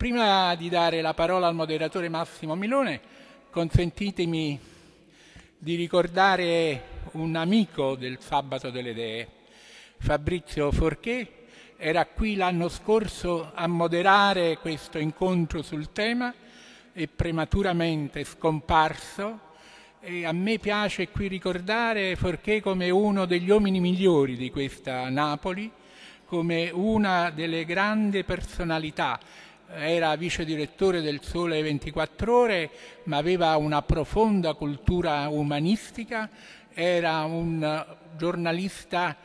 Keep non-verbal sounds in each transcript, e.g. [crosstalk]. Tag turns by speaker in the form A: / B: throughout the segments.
A: Prima di dare la parola al moderatore Massimo Milone, consentitemi di ricordare un amico del Sabato delle Dee, Fabrizio Forché, era qui l'anno scorso a moderare questo incontro sul tema, e prematuramente scomparso e a me piace qui ricordare Forché come uno degli uomini migliori di questa Napoli, come una delle grandi personalità era vice direttore del Sole 24 Ore, ma aveva una profonda cultura umanistica, era un giornalista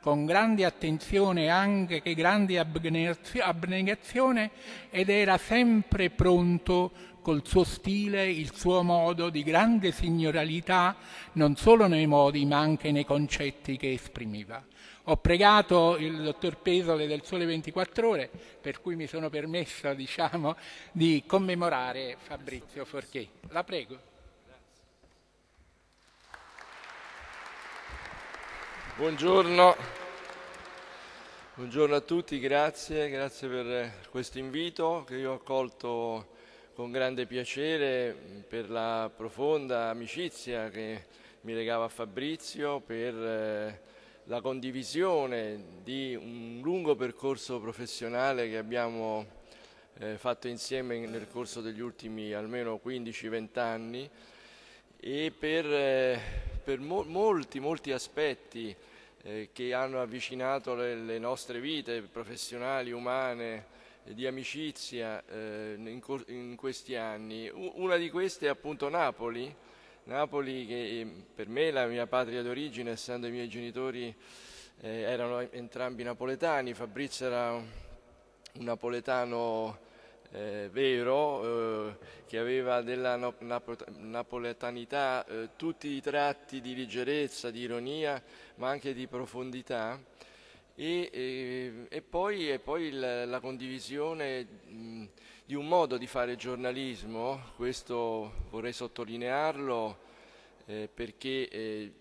A: con grande attenzione e anche grande abnegazione ed era sempre pronto col suo stile, il suo modo di grande signoralità, non solo nei modi ma anche nei concetti che esprimeva. Ho pregato il dottor Pesole del Sole 24 Ore, per cui mi sono permesso [laughs] diciamo, di commemorare Fabrizio Forché. La prego. Buongiorno.
B: Buongiorno a tutti, grazie, grazie per questo invito che io ho accolto con grande piacere per la profonda amicizia che mi legava a Fabrizio, per eh, la condivisione di un lungo percorso professionale che abbiamo eh, fatto insieme nel corso degli ultimi almeno 15-20 anni e per, eh, per molti, molti aspetti che hanno avvicinato le nostre vite professionali, umane, eh, di amicizia eh, in, in, questi anni. Una di queste è appunto Napoli, Napoli che ehm, per me è la mia patria d'origine, essendo i miei genitori eh, erano entrambi napoletani, Fabrizio era un napoletano eh, vero, eh, che aveva della no, napo, napoletanità eh, tutti i tratti di leggerezza, di ironia, ma anche di profondità e, e, e, poi, e poi la, la condivisione mh, di un modo di fare giornalismo, questo vorrei sottolinearlo eh, perché eh,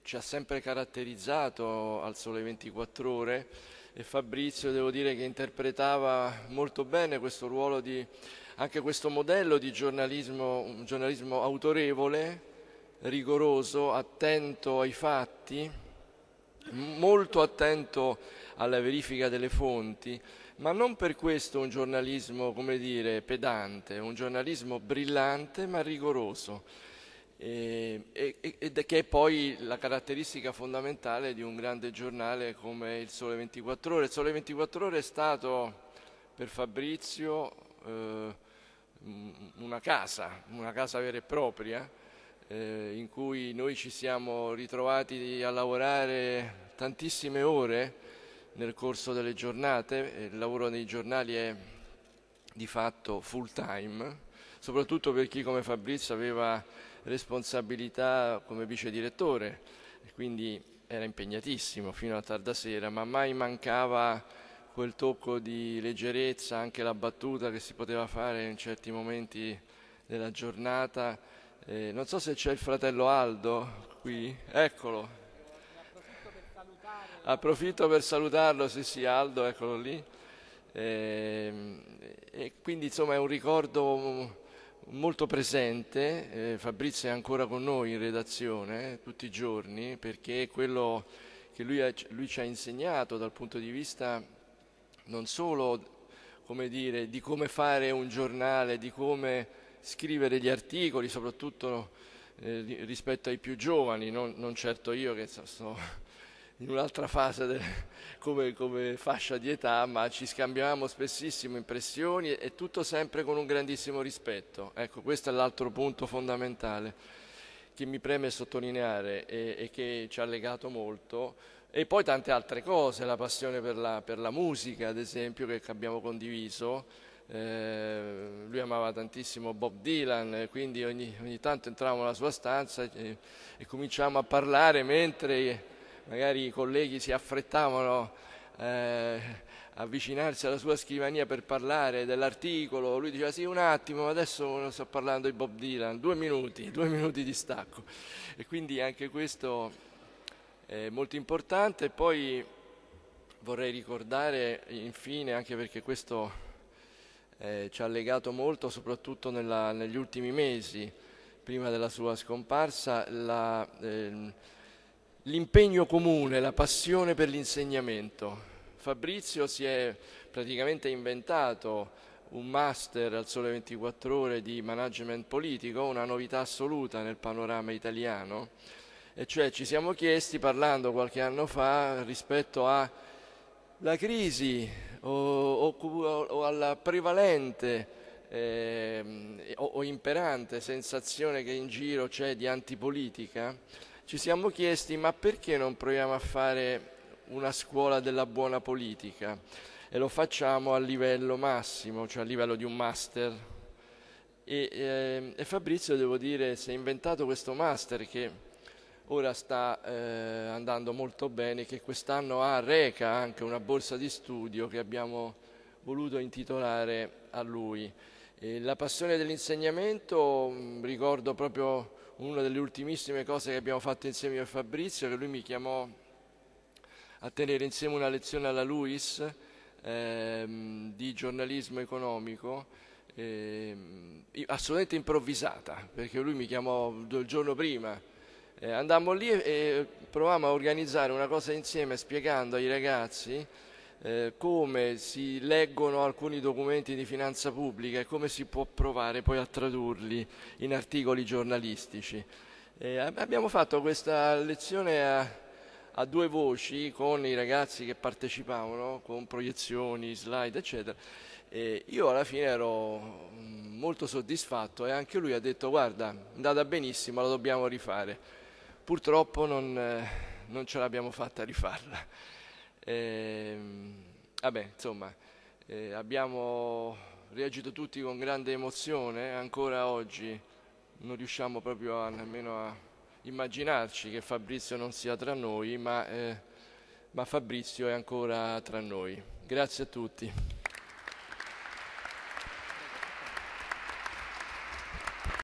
B: ci ha sempre caratterizzato al Sole 24 Ore e Fabrizio devo dire che interpretava molto bene questo ruolo di, anche questo modello di giornalismo, un giornalismo autorevole, rigoroso, attento ai fatti molto attento alla verifica delle fonti, ma non per questo un giornalismo, come dire, pedante, un giornalismo brillante ma rigoroso, e, e, e che è poi la caratteristica fondamentale di un grande giornale come il Sole 24 Ore. Il Sole 24 Ore è stato per Fabrizio eh, una casa, una casa vera e propria, eh, in cui noi ci siamo ritrovati a lavorare tantissime ore nel corso delle giornate, eh, il lavoro nei giornali è di fatto full time, soprattutto per chi come Fabrizio aveva responsabilità come vice direttore, quindi era impegnatissimo fino a tarda sera, ma mai mancava quel tocco di leggerezza, anche la battuta che si poteva fare in certi momenti della giornata eh, non so se c'è il fratello Aldo qui, eccolo. Approfitto per salutarlo, sì sì Aldo, eccolo lì. Eh, e quindi insomma è un ricordo molto presente, eh, Fabrizio è ancora con noi in redazione eh, tutti i giorni perché quello che lui, ha, lui ci ha insegnato dal punto di vista non solo come dire, di come fare un giornale, di come scrivere gli articoli, soprattutto eh, rispetto ai più giovani, non, non certo io che so, sto [laughs] in un'altra fase de, [laughs] come, come, fascia di età, ma ci scambiamo spessissimo impressioni e, e tutto sempre con un grandissimo rispetto. Ecco, questo è l'altro punto fondamentale che mi preme sottolineare e, e che ci ha legato molto. E poi tante altre cose, la passione per la, per la musica, ad esempio, che abbiamo condiviso eh, lui amava tantissimo Bob Dylan, quindi ogni, ogni tanto entravamo nella sua stanza e, e cominciavamo a parlare mentre magari i colleghi si affrettavano eh, avvicinarsi alla sua scrivania per parlare dell'articolo, lui diceva sì un attimo, adesso sto parlando di Bob Dylan, due minuti, [laughs] due minuti di stacco. E quindi anche questo è molto importante. Poi vorrei ricordare infine, anche perché questo eh, ci ha legato molto soprattutto nella, negli ultimi mesi, prima della sua scomparsa, ehm, l'impegno eh, comune, la passione per l'insegnamento. Fabrizio si è praticamente inventato un master al sole 24 ore di management politico, una novità assoluta nel panorama italiano. E cioè ci siamo chiesti, parlando qualche anno fa, rispetto alla crisi o, o, alla prevalente eh, o, o imperante sensazione che in giro c'è di antipolitica, ci siamo chiesti ma perché non proviamo a fare una scuola della buona politica e lo facciamo a livello massimo, cioè a livello di un master. E, eh, e Fabrizio, devo dire, si è inventato questo master che ora sta eh, andando molto bene, che quest'anno ha Reca anche una borsa di studio che abbiamo voluto intitolare a lui. E la passione dell'insegnamento, mm, ricordo proprio una delle ultimissime cose che abbiamo fatto insieme a Fabrizio, che lui mi chiamò a tenere insieme una lezione alla Luis ehm, di giornalismo economico, ehm, assolutamente improvvisata, perché lui mi chiamò il giorno prima. Eh, andammo lì e, e provammo a organizzare una cosa insieme spiegando ai ragazzi eh, come si leggono alcuni documenti di finanza pubblica e come si può provare poi a tradurli in articoli giornalistici. Eh, abbiamo fatto questa lezione a, a, due voci con i ragazzi che partecipavano, con proiezioni, slide, eccetera. E io alla fine ero mm, molto soddisfatto e anche lui ha detto guarda, è andata benissimo, la dobbiamo rifare. Purtroppo non, eh, non ce l'abbiamo fatta a rifarla. E, ehm, vabbè, insomma, eh, abbiamo reagito tutti con grande emozione, eh, ancora oggi non riusciamo proprio a, nemmeno a immaginarci che Fabrizio non sia tra noi, ma, eh, ma Fabrizio è ancora tra noi. Grazie a tutti.